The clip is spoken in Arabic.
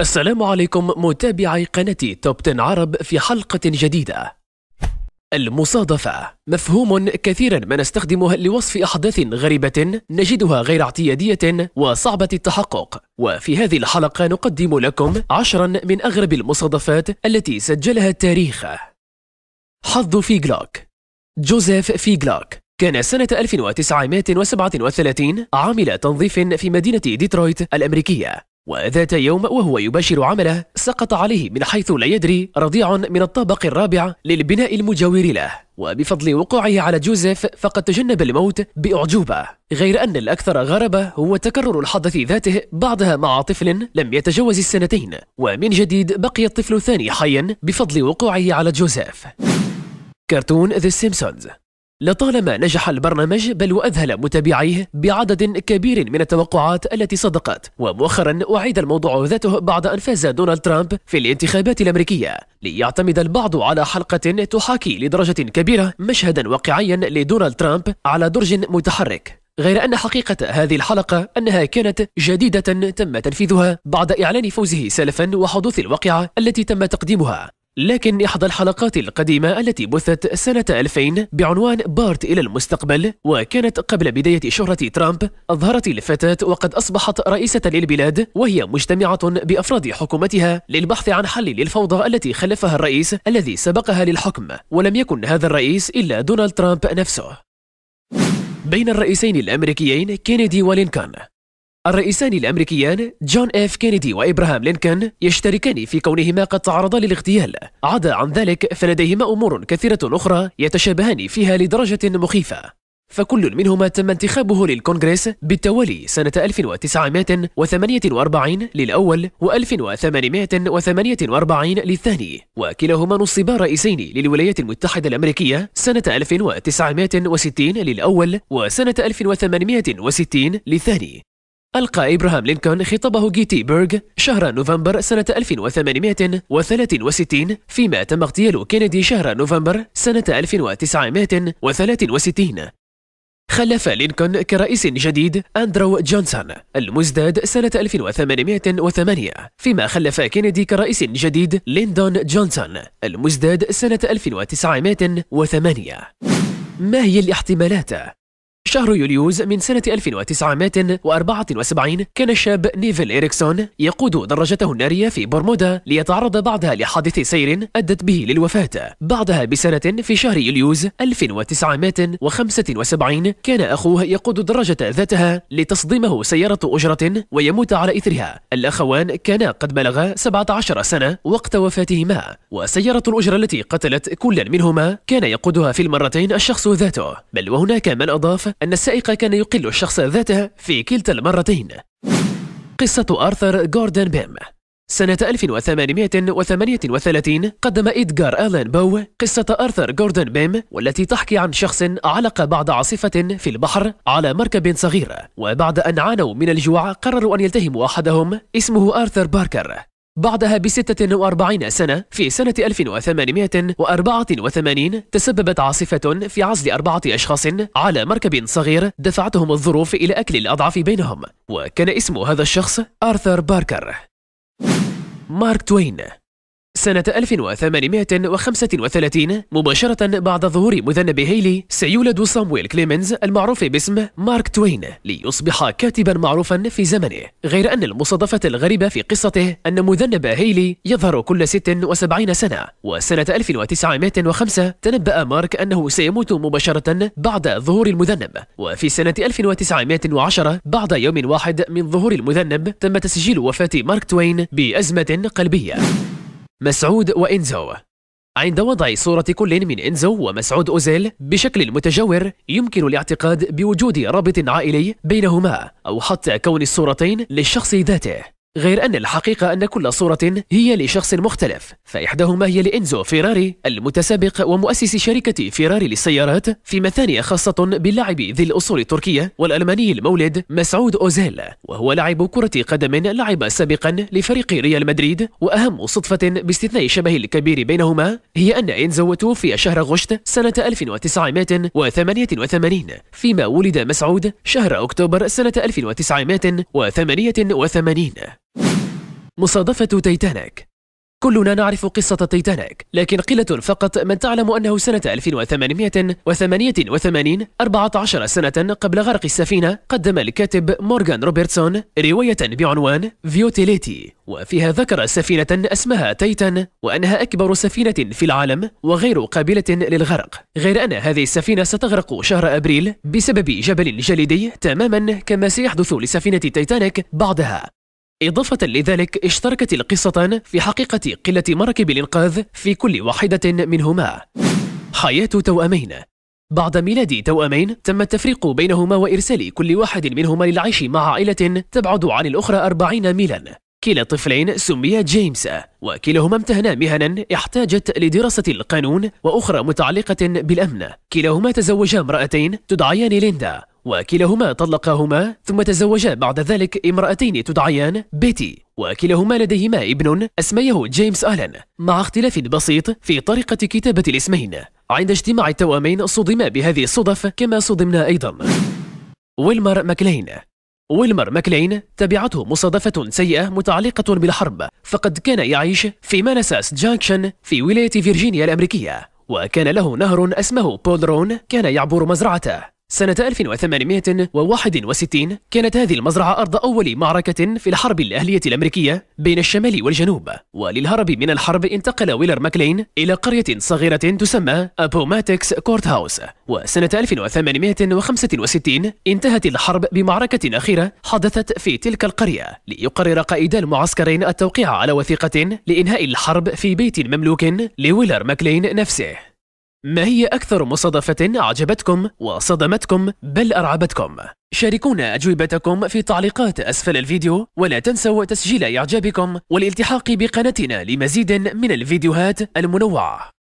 السلام عليكم متابعي قناة توب 10 عرب في حلقة جديدة المصادفة مفهوم كثيرا ما نستخدمه لوصف أحداث غريبة نجدها غير اعتيادية وصعبة التحقق وفي هذه الحلقة نقدم لكم عشرا من أغرب المصادفات التي سجلها التاريخ حظ في جلوك جوزيف في جلوك كان سنة 1937 عامل تنظيف في مدينة ديترويت الأمريكية وذات يوم وهو يباشر عمله سقط عليه من حيث لا يدري رضيع من الطابق الرابع للبناء المجاور له وبفضل وقوعه على جوزيف فقد تجنب الموت بأعجوبة غير أن الأكثر غرابة هو تكرر الحدث ذاته بعدها مع طفل لم يتجاوز السنتين ومن جديد بقي الطفل الثاني حيا بفضل وقوعه على جوزيف كرتون ذا سيمسونز لطالما نجح البرنامج بل وأذهل متابعيه بعدد كبير من التوقعات التي صدقت ومؤخرا أعيد الموضوع ذاته بعد أن فاز دونالد ترامب في الانتخابات الأمريكية ليعتمد البعض على حلقة تحاكي لدرجة كبيرة مشهدا واقعيا لدونالد ترامب على درج متحرك غير أن حقيقة هذه الحلقة أنها كانت جديدة تم تنفيذها بعد إعلان فوزه سلفا وحدوث الواقعة التي تم تقديمها لكن إحدى الحلقات القديمة التي بثت سنة 2000 بعنوان بارت إلى المستقبل وكانت قبل بداية شهرة ترامب أظهرت الفتاة وقد أصبحت رئيسة للبلاد وهي مجتمعة بأفراد حكومتها للبحث عن حل للفوضى التي خلفها الرئيس الذي سبقها للحكم ولم يكن هذا الرئيس إلا دونالد ترامب نفسه بين الرئيسين الأمريكيين كينيدي ولينكولن الرئيسان الأمريكيان جون إف كينيدي وإبراهام لينكولن يشتركان في كونهما قد تعرضا للاغتيال عدا عن ذلك فلديهما أمور كثيرة أخرى يتشابهان فيها لدرجة مخيفة فكل منهما تم انتخابه للكونغرس بالتوالي سنة 1948 للأول و1848 للثاني وكلاهما نصبا رئيسين للولايات المتحدة الأمريكية سنة 1960 للأول وسنة 1860 للثاني ألقى إبراهام لينكولن خطابه جيتي بيرغ شهر نوفمبر سنة 1863 فيما تم اغتيال كينيدي شهر نوفمبر سنة 1963 خلف لينكولن كرئيس جديد أندرو جونسون المزداد سنة 1808 فيما خلف كينيدي كرئيس جديد ليندون جونسون المزداد سنة 1908 ما هي الاحتمالات؟ شهر يوليوز من سنة 1974 كان الشاب نيفل إريكسون يقود دراجته النارية في برمودا ليتعرض بعدها لحادث سير أدت به للوفاة بعدها بسنة في شهر يوليوز 1975 كان أخوه يقود دراجة ذاتها لتصدمه سيارة أجرة ويموت على إثرها الأخوان كانا قد بلغا 17 سنة وقت وفاتهما وسيارة الأجرة التي قتلت كل منهما كان يقودها في المرتين الشخص ذاته بل وهناك من أضاف أن السائق كان يقل الشخص ذاته في كلتا المرتين قصة آرثر جوردن بيم سنة 1838 قدم إدغار آلان بو قصة آرثر جوردن بيم والتي تحكي عن شخص علق بعد عاصفة في البحر على مركب صغير وبعد أن عانوا من الجوع قرروا أن يلتهموا أحدهم اسمه آرثر باركر بعدها ب 46 سنة في سنة 1884 تسببت عاصفة في عزل أربعة أشخاص على مركب صغير دفعتهم الظروف إلى أكل الأضعف بينهم وكان اسم هذا الشخص آرثر باركر مارك توين سنة 1835 مباشرة بعد ظهور مذنب هيلي سيولد صامويل كليمنز المعروف باسم مارك توين ليصبح كاتبا معروفا في زمنه غير أن المصادفة الغريبة في قصته أن مذنب هيلي يظهر كل 76 سنة وسنة 1905 تنبأ مارك أنه سيموت مباشرة بعد ظهور المذنب وفي سنة 1910 بعد يوم واحد من ظهور المذنب تم تسجيل وفاة مارك توين بأزمة قلبية مسعود وإنزو عند وضع صورة كل من إنزو ومسعود أوزيل بشكل متجاور يمكن الاعتقاد بوجود رابط عائلي بينهما أو حتى كون الصورتين للشخص ذاته غير أن الحقيقة أن كل صورة هي لشخص مختلف فإحداهما هي لإنزو فيراري المتسابق ومؤسس شركة فيراري للسيارات فيما الثانية خاصة باللاعب ذي الأصول التركية والألماني المولد مسعود أوزيل وهو لاعب كرة قدم لعب سابقا لفريق ريال مدريد وأهم صدفة باستثناء الشبه الكبير بينهما هي أن إنزو توفي شهر غشت سنة 1988 فيما ولد مسعود شهر أكتوبر سنة 1988 مصادفة تيتانيك كلنا نعرف قصة تيتانيك لكن قلة فقط من تعلم أنه سنة 1888 14 سنة قبل غرق السفينة قدم الكاتب مورغان روبرتسون رواية بعنوان فيوتيليتي وفيها ذكر سفينة اسمها تيتان وأنها أكبر سفينة في العالم وغير قابلة للغرق غير أن هذه السفينة ستغرق شهر أبريل بسبب جبل جليدي تماما كما سيحدث لسفينة تيتانيك بعدها إضافة لذلك اشتركت القصتان في حقيقة قلة مراكب الإنقاذ في كل واحدة منهما حياة توأمين بعد ميلاد توأمين تم التفريق بينهما وإرسال كل واحد منهما للعيش مع عائلة تبعد عن الأخرى أربعين ميلا كلا الطفلين سميا جيمس وكلاهما امتهنا مهنا احتاجت لدراسة القانون وأخرى متعلقة بالأمن كلاهما تزوجا امرأتين تدعيان ليندا وكلاهما طلقهما ثم تزوجا بعد ذلك امرأتين تدعيان بيتي وكلاهما لديهما ابن أسميه جيمس آلان مع اختلاف بسيط في طريقة كتابة الاسمين عند اجتماع التوأمين صدما بهذه الصدف كما صدمنا أيضا ويلمر ماكلين ويلمر ماكلين تبعته مصادفة سيئة متعلقة بالحرب فقد كان يعيش في مانساس جانكشن في ولاية فيرجينيا الأمريكية وكان له نهر اسمه بولرون كان يعبر مزرعته سنة 1861 كانت هذه المزرعة أرض أول معركة في الحرب الأهلية الأمريكية بين الشمال والجنوب وللهرب من الحرب انتقل ويلر ماكلين إلى قرية صغيرة تسمى أبوماتكس كورت هاوس وسنة 1865 انتهت الحرب بمعركة أخيرة حدثت في تلك القرية ليقرر قائدا المعسكرين التوقيع على وثيقة لإنهاء الحرب في بيت مملوك لويلر ماكلين نفسه ما هي أكثر مصادفة أعجبتكم وصدمتكم بل أرعبتكم؟ شاركونا أجوبتكم في تعليقات أسفل الفيديو ولا تنسوا تسجيل إعجابكم والالتحاق بقناتنا لمزيد من الفيديوهات المنوعة